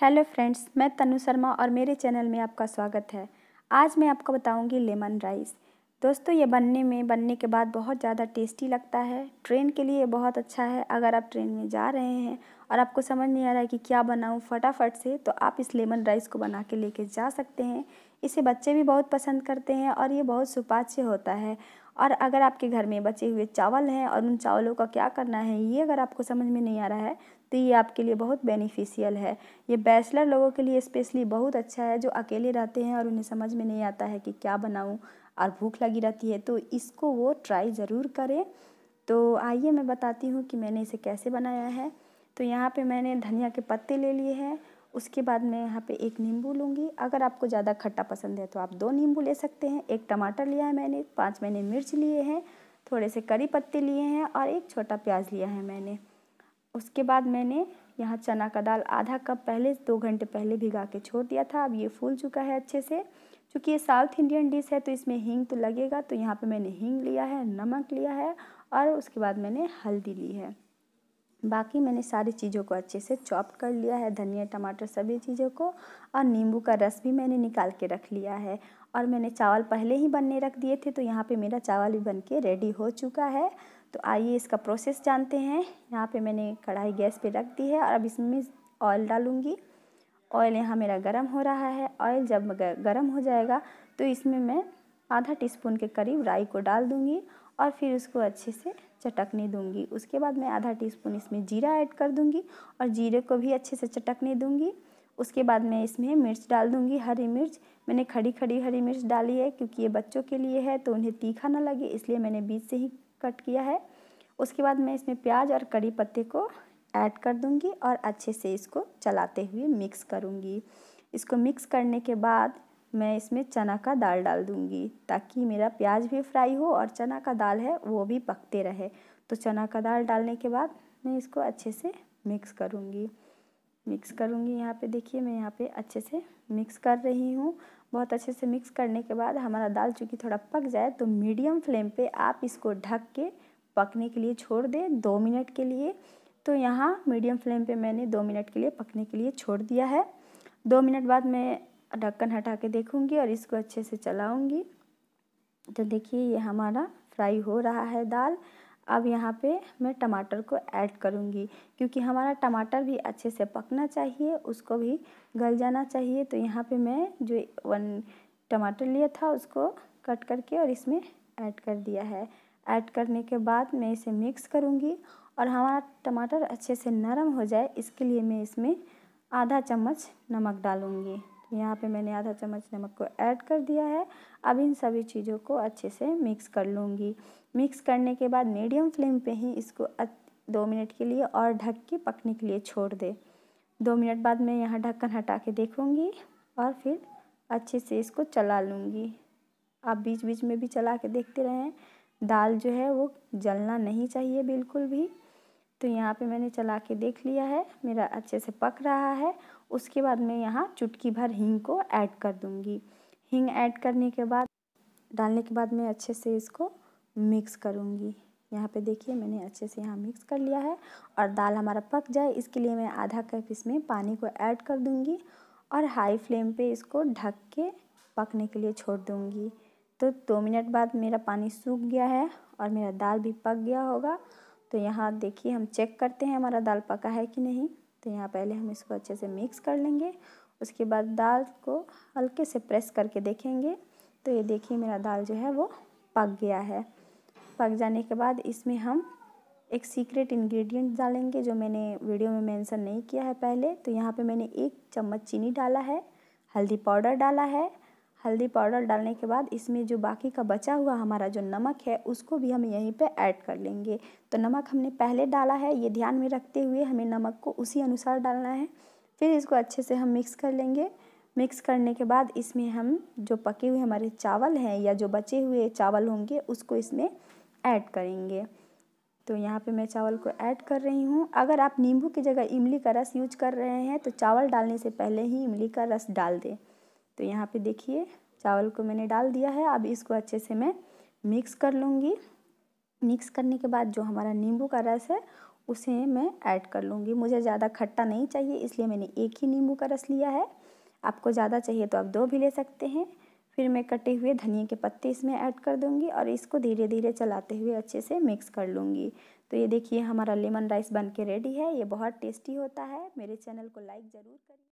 hello friends मैं तनु शर्मा और मेरे चैनल में आपका स्वागत है आज मैं आपको बताऊंगी लेमन राइस दोस्तों ये बनने में बनने के बाद बहुत ज़्यादा टेस्टी लगता है ट्रेन के लिए बहुत अच्छा है अगर आप ट्रेन में जा रहे हैं और आपको समझ नहीं आ रहा है कि क्या बनाऊं फटाफट से तो आप इस लेमन राइस को बना के लेके जा सकते हैं इसे बच्चे भी बहुत पसंद करते हैं और ये बहुत सुपाच्य होता है और अगर आपके घर में बचे हुए चावल हैं और उन चावलों का क्या करना है ये अगर आपको समझ में नहीं आ रहा है तो ये आपके लिए बहुत बेनिफिशियल है ये बैचलर लोगों के लिए स्पेशली बहुत अच्छा है जो अकेले रहते हैं और उन्हें समझ में नहीं आता है कि क्या बनाऊँ और भूख लगी रहती है तो इसको वो ट्राई ज़रूर करें तो आइए मैं बताती हूँ कि मैंने इसे कैसे बनाया है तो यहाँ पे मैंने धनिया के पत्ते ले लिए हैं उसके बाद मैं यहाँ पे एक नींबू लूँगी अगर आपको ज़्यादा खट्टा पसंद है तो आप दो नींबू ले सकते हैं एक टमाटर लिया है मैंने पाँच मैंने मिर्च लिए हैं थोड़े से करी पत्ते लिए हैं और एक छोटा प्याज लिया है मैंने उसके बाद मैंने यहाँ चना का दाल आधा कप पहले दो घंटे पहले भिगा के छोड़ दिया था अब ये फूल चुका है अच्छे से क्योंकि ये साउथ इंडियन डिश है तो इसमें हींग तो लगेगा तो यहाँ पे मैंने हींग लिया है नमक लिया है और उसके बाद मैंने हल्दी ली है बाकी मैंने सारी चीज़ों को अच्छे से चॉप कर लिया है धनिया टमाटर सभी चीज़ों को और नींबू का रस भी मैंने निकाल के रख लिया है और मैंने चावल पहले ही बनने रख दिए थे तो यहाँ पे मेरा चावल भी बन के रेडी हो चुका है तो आइए इसका प्रोसेस जानते हैं यहाँ पे मैंने कढ़ाई गैस पे रख दी है और अब इसमें ऑयल डालूँगी ऑयल यहाँ मेरा गर्म हो रहा है ऑयल जब गर्म हो जाएगा तो इसमें मैं आधा टीस्पून के करीब राई को डाल दूँगी और फिर उसको अच्छे से चटकने दूँगी उसके बाद मैं आधा स्पून इसमें जीरा ऐड कर दूँगी और जीरे को भी अच्छे से चटकने दूँगी उसके बाद मैं इसमें मिर्च डाल दूँगी हरी मिर्च मैंने खड़ी खड़ी हरी मिर्च डाली है क्योंकि ये बच्चों के लिए है तो उन्हें तीखा ना लगे इसलिए मैंने बीच से ही कट किया है उसके बाद मैं इसमें प्याज और कड़ी पत्ते को ऐड कर दूंगी और अच्छे से इसको चलाते हुए मिक्स करूंगी इसको मिक्स करने के बाद मैं इसमें चना का दाल डाल दूंगी ताकि मेरा प्याज भी फ्राई हो और चना का दाल है वो भी पकते रहे तो चना का दाल डालने के बाद मैं इसको अच्छे से मिक्स करूँगी मिक्स करूँगी यहाँ पे देखिए मैं यहाँ पे अच्छे से मिक्स कर रही हूँ बहुत अच्छे से मिक्स करने के बाद हमारा दाल चूँकि थोड़ा पक जाए तो मीडियम फ्लेम पे आप इसको ढक के पकने के लिए छोड़ दें दो मिनट के लिए तो यहाँ मीडियम फ्लेम पे मैंने दो मिनट के लिए पकने के लिए छोड़ दिया है दो मिनट बाद मैं ढक्कन हटा के देखूँगी और इसको अच्छे से चलाऊँगी तो देखिए ये हमारा फ्राई हो रहा है दाल अब यहाँ पे मैं टमाटर को ऐड करूँगी क्योंकि हमारा टमाटर भी अच्छे से पकना चाहिए उसको भी गल जाना चाहिए तो यहाँ पे मैं जो वन टमाटर लिया था उसको कट करके और इसमें ऐड कर दिया है ऐड करने के बाद मैं इसे मिक्स करूँगी और हमारा टमाटर अच्छे से नरम हो जाए इसके लिए मैं इसमें आधा चम्मच नमक डालूँगी यहाँ पे मैंने आधा चम्मच नमक को ऐड कर दिया है अब इन सभी चीज़ों को अच्छे से मिक्स कर लूँगी मिक्स करने के बाद मीडियम फ्लेम पे ही इसको दो मिनट के लिए और ढक के पकने के लिए छोड़ दे दो मिनट बाद मैं यहाँ ढक्कन हटा के देखूँगी और फिर अच्छे से इसको चला लूँगी आप बीच बीच में भी चला के देखते रहें दाल जो है वो जलना नहीं चाहिए बिल्कुल भी तो यहाँ पे मैंने चला के देख लिया है मेरा अच्छे से पक रहा है उसके बाद मैं यहाँ चुटकी भर हींग को ऐड कर दूँगी हींग ऐड करने के बाद डालने के बाद मैं अच्छे से इसको मिक्स करूँगी यहाँ पे देखिए मैंने अच्छे से यहाँ मिक्स कर लिया है और दाल हमारा पक जाए इसके लिए मैं आधा कप इसमें पानी को ऐड कर दूँगी और हाई फ्लेम पर इसको ढक के पकने के लिए छोड़ दूँगी तो दो मिनट बाद मेरा पानी सूख गया है और मेरा दाल भी पक गया होगा तो यहाँ देखिए हम चेक करते हैं हमारा दाल पका है कि नहीं तो यहाँ पहले हम इसको अच्छे से मिक्स कर लेंगे उसके बाद दाल को हल्के से प्रेस करके देखेंगे तो ये देखिए मेरा दाल जो है वो पक गया है पक जाने के बाद इसमें हम एक सीक्रेट इंग्रेडिएंट डालेंगे जो मैंने वीडियो में मेंशन नहीं किया है पहले तो यहाँ पे मैंने एक चम्मच चीनी डाला है हल्दी पाउडर डाला है हल्दी पाउडर डालने के बाद इसमें जो बाकी का बचा हुआ हमारा जो नमक है उसको भी हम यहीं पे ऐड कर लेंगे तो नमक हमने पहले डाला है ये ध्यान में रखते हुए हमें नमक को उसी अनुसार डालना है फिर इसको अच्छे से हम मिक्स कर लेंगे मिक्स करने के बाद इसमें हम जो पके हुए हमारे चावल हैं या जो बचे हुए चावल होंगे उसको इसमें ऐड करेंगे तो यहाँ पे मैं चावल को ऐड कर रही हूँ अगर आप नींबू की जगह इमली का रस यूज कर रहे हैं तो चावल डालने से पहले ही इमली का रस डाल दें तो यहाँ पे देखिए चावल को मैंने डाल दिया है अब इसको अच्छे से मैं मिक्स कर लूँगी मिक्स करने के बाद जो हमारा नींबू का रस है उसे मैं ऐड कर लूँगी मुझे ज़्यादा खट्टा नहीं चाहिए इसलिए मैंने एक ही नींबू का रस लिया है आपको ज़्यादा चाहिए तो आप दो भी ले सकते हैं फिर मैं कटे हुए धनिए के पत्ते इसमें ऐड कर दूँगी और इसको धीरे धीरे चलाते हुए अच्छे से मिक्स कर लूँगी तो ये देखिए हमारा लेमन राइस बन के रेडी है ये बहुत टेस्टी होता है मेरे चैनल को लाइक ज़रूर करें